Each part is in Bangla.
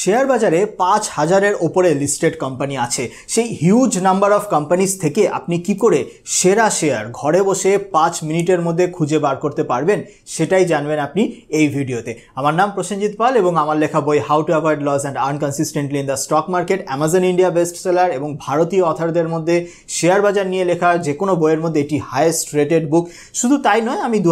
শেয়ার বাজারে পাঁচ হাজারের ওপরে লিস্টেড কোম্পানি আছে সেই হিউজ নাম্বার অফ কোম্পানিজ থেকে আপনি কি করে সেরা শেয়ার ঘরে বসে পাঁচ মিনিটের মধ্যে খুঁজে বার করতে পারবেন সেটাই জানবেন আপনি এই ভিডিওতে আমার নাম প্রসেনজিৎ পাল এবং আমার লেখা বই how to avoid loss and earn consistently in the stock market Amazon India best seller এবং ভারতীয় অথারদের মধ্যে শেয়ার বাজার নিয়ে লেখা যে কোনো বইয়ের মধ্যে এটি হায়েস্ট রেটেড বুক শুধু তাই নয় আমি দু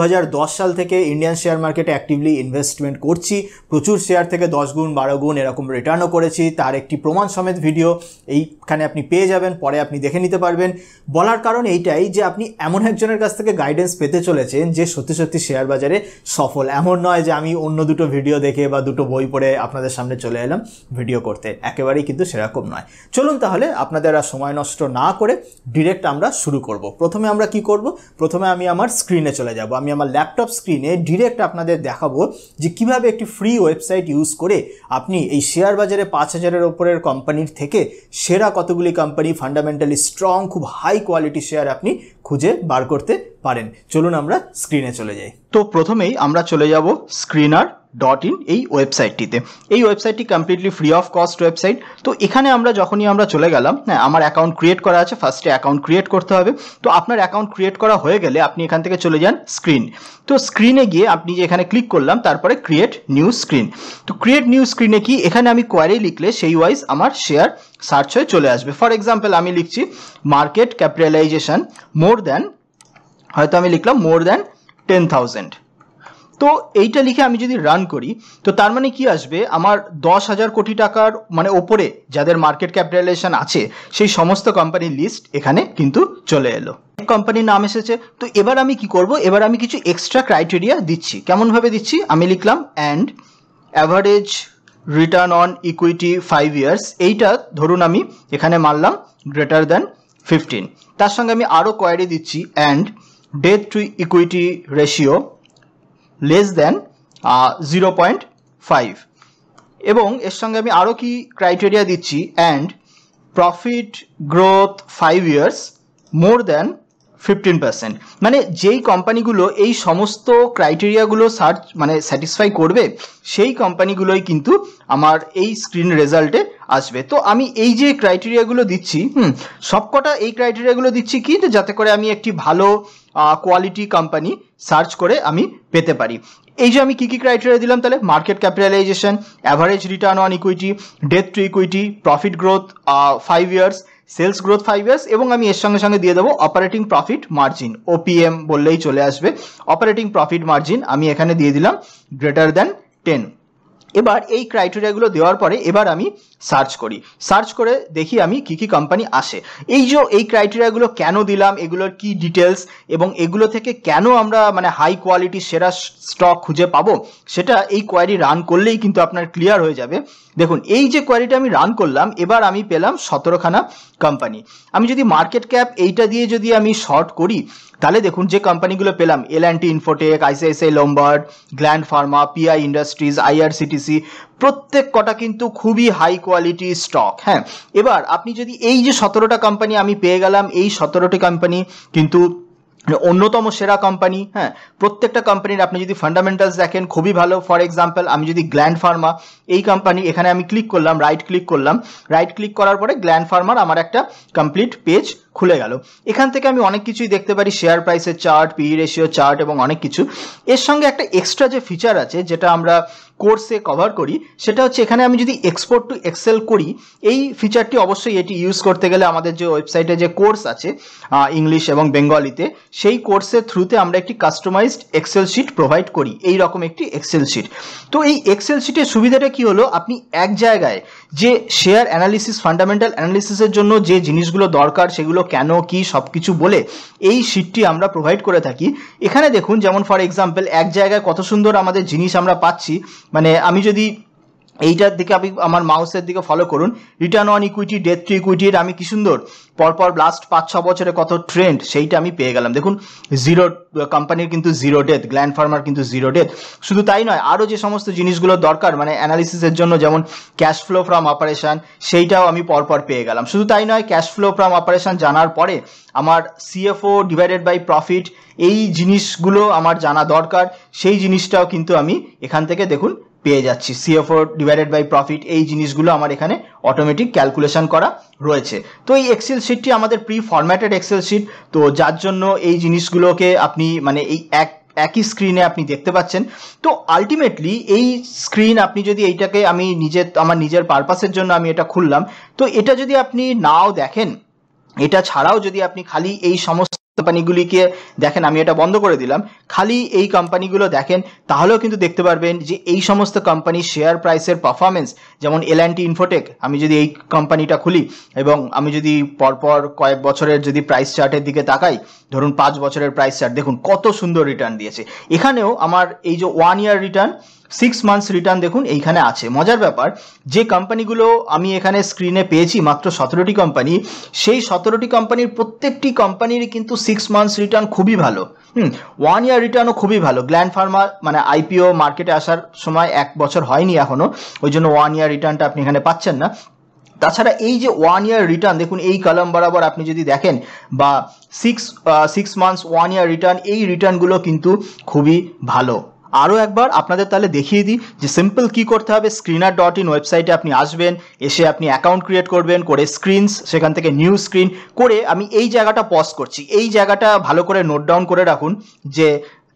সাল থেকে ইন্ডিয়ান শেয়ার মার্কেটে অ্যাক্টিভলি ইনভেস্টমেন্ট করছি প্রচুর শেয়ার থেকে দশ গুণ বারো গুণ এরকম এরকম রিটার্নও করেছি তার একটি প্রমাণ সমেত ভিডিও এইখানে আপনি পেয়ে যাবেন পরে আপনি দেখে নিতে পারবেন বলার কারণ এইটাই যে আপনি এমন একজনের কাছ থেকে গাইডেন্স পেতে চলেছেন যে সত্যি সত্যি শেয়ার বাজারে সফল এমন নয় যে আমি অন্য দুটো ভিডিও দেখে বা দুটো বই পড়ে আপনাদের সামনে চলে এলাম ভিডিও করতে একেবারেই কিন্তু সেরকম নয় চলুন তাহলে আপনাদের আর সময় নষ্ট না করে ডিরেক্ট আমরা শুরু করব প্রথমে আমরা কি করব প্রথমে আমি আমার স্ক্রিনে চলে যাব আমি আমার ল্যাপটপ স্ক্রিনে ডিরেক্ট আপনাদের দেখাবো যে কিভাবে একটি ফ্রি ওয়েবসাইট ইউজ করে আপনি এই শেয়ার বাজারে পাঁচ হাজারের ওপরের কোম্পানির থেকে সেরা কতগুলি কোম্পানি ফান্ডামেন্টালি স্ট্রং খুব হাই কোয়ালিটি শেয়ার আপনি খুঁজে বার করতে পারেন চলুন আমরা স্ক্রিনে চলে যাই তো প্রথমেই আমরা চলে যাব স্ক্রিনার ডট ইন এই ওয়েবসাইটটিতে এই ওয়েবসাইটটি completely free of cost website তো এখানে আমরা যখনই আমরা চলে গেলাম হ্যাঁ আমার অ্যাকাউন্ট ক্রিয়েট করা আছে ফার্স্টে অ্যাকাউন্ট ক্রিয়েট করতে হবে তো আপনার অ্যাকাউন্ট ক্রিয়েট করা হয়ে গেলে আপনি এখান থেকে চলে যান স্ক্রিন তো স্ক্রিনে গিয়ে আপনি যে এখানে ক্লিক করলাম তারপরে ক্রিয়েট নিউ স্ক্রিন তো ক্রিয়েট নিউ স্ক্রিনে কি এখানে আমি কোয়ারি লিখলে সেই ওয়াইজ আমার শেয়ার সার্চ হয়ে চলে আসবে ফর এক্সাম্পল আমি লিখছি মার্কেট ক্যাপিটালাইজেশন মোর দ্যান হয়তো আমি লিখলাম মোর দ্যান টেন থাউজেন্ড তো এইটা লিখে আমি যদি রান করি তো তার মানে কি আসবে আমার দশ হাজার কোটি টাকার মানে ওপরে যাদের মার্কেট ক্যাপিটালাইজেশন আছে সেই সমস্ত কোম্পানির লিস্ট এখানে কিন্তু চলে এলো কোম্পানির নাম এসেছে তো এবার আমি কি করব এবার আমি কিছু এক্সট্রা ক্রাইটেরিয়া দিচ্ছি কেমনভাবে দিচ্ছি আমি লিখলাম and average return on equity five years এইটা ধরুন আমি এখানে মারলাম গ্রেটার দ্যান ফিফটিন তার সঙ্গে আমি আরও কোয়ারি দিচ্ছি and debt to equity ratio less than zero point five এবং এর সঙ্গে আমি আরও কি ক্রাইটেরিয়া দিচ্ছি and profit growth five years more than fifteen percent মানে যেই কোম্পানিগুলো এই সমস্ত ক্রাইটেরিয়াগুলো সার্চ মানে স্যাটিসফাই করবে সেই কোম্পানিগুলোই কিন্তু আমার এই স্ক্রিন রেজাল্টে আসবে তো আমি এই যে ক্রাইটেরিয়াগুলো দিচ্ছি হুম সবকটা এই ক্রাইটেরিয়াগুলো দিচ্ছি কি যাতে করে আমি একটি ভালো কোয়ালিটি কোম্পানি সার্চ করে আমি পেতে পারি এই যে আমি কী কী ক্রাইটেরিয়া দিলাম তাহলে market capitalisation average return on equity debt to equity profit growth five years sales growth five years এবং আমি এর সঙ্গে সঙ্গে দিয়ে দেবো অপারেটিং প্রফিট মার্জিন ওপিএম বললেই চলে আসবে অপারেটিং প্রফিট মার্জিন আমি এখানে দিয়ে দিলাম গ্রেটার দ্যান টেন এবার এই ক্রাইটেরিয়াগুলো দেওয়ার পরে এবার আমি সার্চ করি সার্চ করে দেখি আমি কি কি কোম্পানি আসে এই যে এই ক্রাইটেরিয়াগুলো কেন দিলাম এগুলোর কি ডিটেলস এবং এগুলো থেকে কেন আমরা মানে হাই কোয়ালিটি সেরা স্টক খুঁজে পাবো সেটা এই কোয়ারি রান করলেই কিন্তু আপনার ক্লিয়ার হয়ে যাবে দেখুন এই যে কোয়ারিটা আমি রান করলাম এবার আমি পেলাম সতেরোখানা কোম্পানি আমি যদি মার্কেট ক্যাপ এইটা দিয়ে যদি আমি শর্ট করি তাহলে দেখুন যে কোম্পানিগুলো পেলাম L and T Infotech ICICI Lombard Gland Pharma PI Industries IRCT NCC প্রত্যেক কটা কিন্তু খুবই হাই কোয়ালিটি স্টক হ্যাঁ এবার আপনি যদি এই যে সতেরোটা কোম্পানি আমি পেয়ে গেলাম এই সতেরোটি কোম্পানি কিন্তু অন্যতম সেরা কোম্পানি হ্যাঁ প্রত্যেকটা কোম্পানির আপনি যদি ফান্ডামেন্টালস দেখেন খুবই ভালো ফর এক্সাম্পল আমি যদি গ্ল্যান্ড ফার্মা এই কোম্পানি এখানে আমি ক্লিক করলাম রাইট ক্লিক করলাম রাইট ক্লিক করার পরে গ্ল্যান্ড ফার্মার আমার একটা কমপ্লিট পেজ খুলে গেল এখান থেকে আমি অনেক কিছুই দেখতে পারি শেয়ার প্রাইসের চার্ট পি রেশিও চার্ট এবং অনেক কিছু এর সঙ্গে একটা এক্সট্রা যে ফিচার আছে যেটা আমরা কোর্সে কভার করি সেটা হচ্ছে এখানে আমি যদি এক্সপোর্ট টু এক্সেল করি এই ফিচারটি অবশ্যই এটি ইউজ করতে গেলে আমাদের যে ওয়েবসাইটে যে কোর্স আছে ইংলিশ এবং বেঙ্গলিতে সেই কোর্সের থ্রুতে আমরা একটি কাস্টমাইজড এক্সেল শিট প্রোভাইড করি এই রকম একটি এক্সেল শিট তো এই এক্সেল শিটের সুবিধাটা কি হলো আপনি এক জায়গায় যে শেয়ার অ্যানালিসিস ফান্ডামেন্টাল অ্যানালিসিসের জন্য যে জিনিসগুলো দরকার সেগুলো কেন কি সব কিছু বলে এই শিটটি আমরা প্রোভাইড করে থাকি এখানে দেখুন যেমন ফর এক্সাম্পল এক জায়গায় কত সুন্দর আমাদের জিনিস আমরা পাচ্ছি মানে আমি যদি এইটার দিকে আমি আমার মাউসের দিকে ফলো করুন return on equity debt to ইকুইটির আমি কি সুন্দর পরপর লাস্ট পাঁচ ছ বছরে কত ট্রেন্ড সেইটা আমি পেয়ে গেলাম দেখুন জিরো কোম্পানির কিন্তু জিরো ডেথ গ্ল্যান্ড ফার্মার কিন্তু জিরো ডেথ শুধু তাই নয় আরও যে সমস্ত জিনিসগুলো দরকার মানে অ্যানালিসিসের জন্য যেমন ক্যাশ ফ্লো ফ্রম অপারেশন সেইটাও আমি পরপর পেয়ে গেলাম শুধু তাই নয় ক্যাশ ফ্লো ফ্রম অপারেশন জানার পরে আমার সিএফও ডিভাইডেড বাই প্রফিট এই জিনিসগুলো আমার জানা দরকার সেই জিনিসটাও কিন্তু আমি এখান থেকে দেখুন পেয়ে যাচ্ছি সিএফও ডিভাইডেড বাই প্রফিট এই জিনিসগুলো আমার এখানে অটোমেটিক ক্যালকুলেশন করা রয়েছে তো এই এক্সেল শিটটি আমাদের প্রি ফরম্যাটেড এক্সেল শিট তো যার জন্য এই জিনিসগুলোকে আপনি মানে এই এক একই স্ক্রিনে আপনি দেখতে পাচ্ছেন তো আলটিমেটলি এই স্ক্রিন আপনি যদি এইটাকে আমি নিজের আমার নিজের পারপাসের জন্য আমি এটা খুললাম তো এটা যদি আপনি নাও দেখেন এটা ছাড়াও যদি আপনি খালি এই সমস্ত কোম্পানিগুলিকে দেখেন আমি এটা বন্ধ করে দিলাম খালি এই কোম্পানিগুলো দেখেন তাহলেও কিন্তু দেখতে পারবেন যে এই সমস্ত কোম্পানির শেয়ার প্রাইসের পারফরমেন্স যেমন এল টি ইনফোটেক আমি যদি এই কোম্পানিটা খুলি এবং আমি যদি পরপর কয়েক বছরের যদি প্রাইস চার্টের দিকে তাকাই ধরুন পাঁচ বছরের প্রাইস চার্ট দেখুন কত সুন্দর রিটার্ন দিয়েছে এখানেও আমার এই যে one year return six months return দেখুন এইখানে আছে মজার ব্যাপার যে কোম্পানিগুলো আমি এখানে স্ক্রিনে পেয়েছি মাত্র সতেরোটি কোম্পানি সেই সতেরোটি কোম্পানির প্রত্যেকটি কোম্পানির কিন্তু সিক্স মান্থস রিটার্ন খুবই ভালো হুম ওয়ান ইয়ার রিটার্নও খুবই ভালো গ্ল্যান্ড ফার্মা মানে আইপিও মার্কেটে আসার সময় এক বছর হয়নি এখনও ওই জন্য ওয়ান ইয়ার রিটার্নটা আপনি এখানে পাচ্ছেন না তাছাড়া এই যে ওয়ান ইয়ার রিটার্ন দেখুন এই কলম বরাবর আপনি যদি দেখেন বা six six months one year return এই রিটার্নগুলো কিন্তু খুবই ভালো আরও একবার আপনাদের তাহলে দেখিয়ে দিই যে সিম্পল কি করতে হবে স্ক্রিনার ডট ইন ওয়েবসাইটে আপনি আসবেন এসে আপনি অ্যাকাউন্ট ক্রিয়েট করবেন করে স্ক্রিনস সেখান থেকে নিউ স্ক্রিন করে আমি এই জায়গাটা পজ করছি এই জায়গাটা ভালো করে নোট ডাউন করে রাখুন যে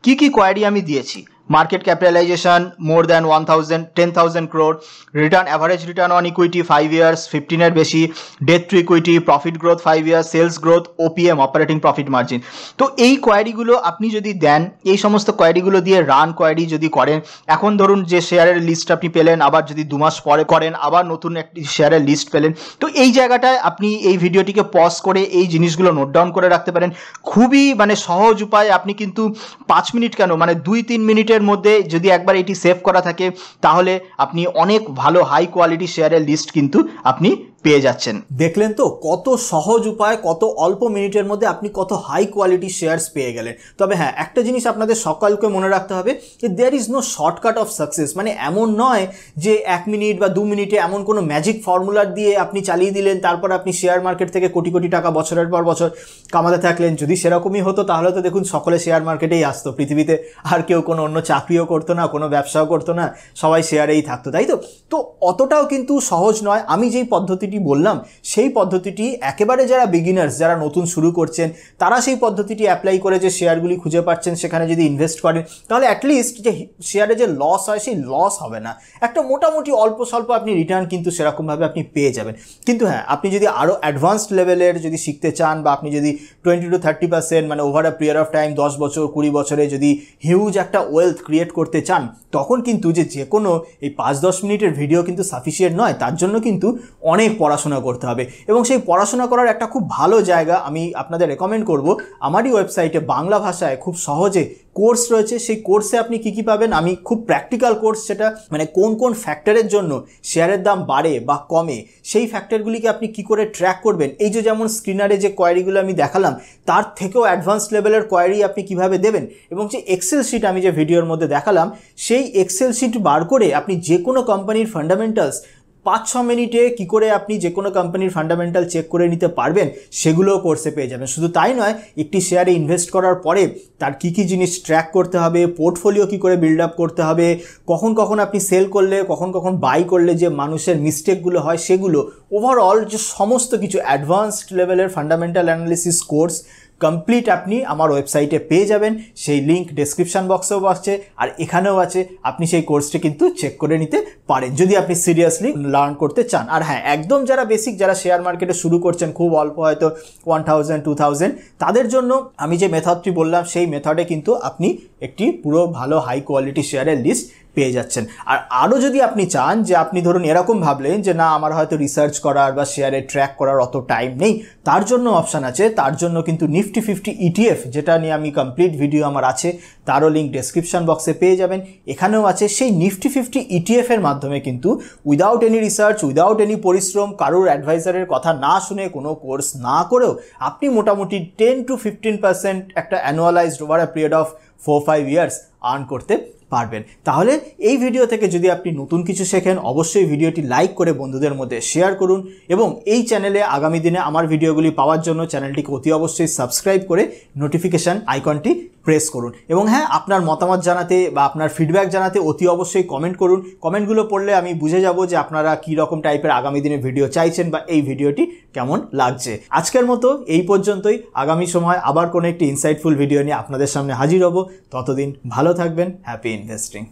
কি কি কোয়ারি আমি দিয়েছি market capitalisation more than one thousand ten thousand crore return average return on equity five years ফিফটিনের বেশি debt to equity profit growth five years sales growth OPM operating profit margin তো এই কোয়ারিগুলো আপনি যদি দেন এই সমস্ত কোয়ারিগুলো দিয়ে রান কোয়ারি যদি করেন এখন ধরুন যে শেয়ারের লিস্ট আপনি পেলেন আবার যদি দু মাস পরে করেন আবার নতুন একটি শেয়ারের লিস্ট পেলেন তো এই জায়গাটায় আপনি এই ভিডিওটিকে পজ করে এই জিনিসগুলো নোট ডাউন করে রাখতে পারেন খুবই মানে সহজ উপায়ে আপনি কিন্তু পাঁচ মিনিট কেন মানে দুই তিন মিনিটে মিনিটের মধ্যে যদি একবার এটি সেভ করা থাকে তাহলে আপনি অনেক ভালো হাই কোয়ালিটি শেয়ারের লিস্ট কিন্তু আপনি পেয়ে যাচ্ছেন দেখলেন তো কত সহজ উপায় কত অল্প মিনিটের মধ্যে আপনি কত হাই কোয়ালিটি শেয়ার্স পেয়ে গেলেন তবে হ্যাঁ একটা জিনিস আপনাদের সকালকে মনে রাখতে হবে যে there is no shortcut of success মানে এমন নয় যে এক মিনিট বা দু মিনিটে এমন কোনো ম্যাজিক ফর্মুলার দিয়ে আপনি চালিয়ে দিলেন তারপর আপনি শেয়ার মার্কেট থেকে কোটি কোটি টাকা বছরের পর বছর কামাতে থাকলেন যদি সেরকমই হতো তাহলে তো দেখুন সকলে শেয়ার মার্কেটেই আসতো পৃথিবীতে আর কেউ কোনো অন্য চাকরিও করতো না কোনো ব্যবসাও করতো না সবাই শেয়ারেই থাকতো তাই তো তো অতটাও কিন্তু সহজ নয় আমি যেই পদ্ধতিটি পদ্ধতিটি বললাম সেই পদ্ধতিটি একেবারে যারা বিগিনার্স যারা নতুন শুরু করছেন তারা সেই পদ্ধতিটি অ্যাপ্লাই করে যে শেয়ারগুলি খুঁজে পাচ্ছেন সেখানে যদি ইনভেস্ট করেন তাহলে অ্যাটলিস্ট যে শেয়ারে যে লস হয় সেই লস হবে না একটা মোটামুটি অল্প স্বল্প আপনি রিটার্ন কিন্তু সেরকমভাবে আপনি পেয়ে যাবেন কিন্তু হ্যাঁ আপনি যদি আরও অ্যাডভান্সড লেভেলের যদি শিখতে চান বা আপনি যদি টোয়েন্টি টু থার্টি পার্সেন্ট মানে over a period of time দশ বছর কুড়ি বছরে যদি হিউজ একটা ওয়েলথ ক্রিয়েট করতে চান তখন কিন্তু যে যে কোনো এই পাঁচ দশ মিনিটের ভিডিও কিন্তু সাফিসিয়েন্ট নয় তার জন্য কিন্তু অনেক পড়াশোনা করতে হবে এবং সেই পড়াশোনা করার একটা খুব ভালো জায়গা আমি আপনাদের রেকমেন্ড করব আমারই ওয়েবসাইটে বাংলা ভাষায় খুব সহজে কোর্স রয়েছে সেই কোর্সে আপনি কি কি পাবেন আমি খুব প্র্যাকটিক্যাল কোর্স সেটা মানে কোন কোন ফ্যাক্টরের জন্য শেয়ারের দাম বাড়ে বা কমে সেই ফ্যাক্টরগুলিকে আপনি কি করে ট্র্যাক করবেন এই যে যেমন স্ক্রিনারে যে কোয়ারিগুলো আমি দেখালাম তার থেকেও অ্যাডভান্স লেভেলের কোয়ারি আপনি কিভাবে দেবেন এবং যে এক্সেল শিট আমি যে ভিডিওর মধ্যে দেখালাম সেই এক্সেল শিট বার করে আপনি যে কোনো কোম্পানির ফান্ডামেন্টালস পাঁচ ছ মিনিটে কি করে আপনি যে কোনো কোম্পানির ফান্ডামেন্টাল চেক করে নিতে পারবেন সেগুলোও কোর্সে পেয়ে যাবেন শুধু তাই নয় একটি শেয়ারে ইনভেস্ট করার পরে তার কি কি জিনিস ট্র্যাক করতে হবে পোর্টফোলিও কি করে বিল্ড আপ করতে হবে কখন কখন আপনি সেল করলে কখন কখন বাই করলে যে মানুষের মিস্টেকগুলো হয় সেগুলো ওভারঅল যে সমস্ত কিছু অ্যাডভান্সড লেভেলের ফান্ডামেন্টাল অ্যানালিসিস কোর্স কমপ্লিট আপনি আমার ওয়েবসাইটে পেয়ে যাবেন সেই লিঙ্ক ডেসক্রিপশান বক্সেও আছে আর এখানেও আছে আপনি সেই কোর্সটি কিন্তু চেক করে নিতে পারেন যদি আপনি সিরিয়াসলি লার্ন করতে চান আর হ্যাঁ একদম যারা বেসিক যারা শেয়ার মার্কেটে শুরু করছেন খুব অল্প হয়তো ওয়ান থাউজেন্ড টু থাউজেন্ড তাদের জন্য আমি যে মেথডটি বললাম সেই মেথডে কিন্তু আপনি একটি পুরো ভালো হাই কোয়ালিটি শেয়ারের লিস্ট পেয়ে যাচ্ছেন আর আরও যদি আপনি চান যে আপনি ধরুন এরকম ভাবলেন যে না আমার হয়তো রিসার্চ করার বা শেয়ারে ট্র্যাক করার অত টাইম নেই তার জন্য অপশান আছে তার জন্য কিন্তু নিফটি ফিফটি ইটিএফ যেটা নিয়ে আমি কমপ্লিট ভিডিও আমার আছে তারও লিঙ্ক ডেসক্রিপশন বক্সে পেয়ে যাবেন এখানেও আছে সেই নিফটি ফিফটি ইটিএফের মাধ্যমে কিন্তু without any research without any পরিশ্রম কারোর অ্যাডভাইজারের কথা না শুনে কোনো কোর্স না করেও আপনি মোটামুটি টেন টু ফিফটিন পার্সেন্ট একটা annualised over a period of four five years earn করতে পারবেন তাহলে এই ভিডিও থেকে যদি আপনি নতুন কিছু শেখেন অবশ্যই ভিডিওটি লাইক করে বন্ধুদের মধ্যে শেয়ার করুন এবং এই চ্যানেলে আগামী দিনে আমার ভিডিওগুলি পাওয়ার জন্য চ্যানেলটিকে অতি অবশ্যই সাবস্ক্রাইব করে নোটিফিকেশান আইকনটি প্রেস করুন এবং হ্যাঁ আপনার মতামত জানাতে বা আপনার ফিডব্যাক জানাতে অতি অবশ্যই কমেন্ট করুন কমেন্টগুলো পড়লে আমি বুঝে যাব যে আপনারা কী রকম টাইপের আগামী দিনে ভিডিও চাইছেন বা এই ভিডিওটি কেমন লাগছে আজকের মতো এই পর্যন্তই আগামী সময় আবার কোনো একটি ইনসাইটফুল ভিডিও নিয়ে আপনাদের সামনে হাজির হব ততদিন ভালো থাকবেন হ্যাপি ইনভেস্টিং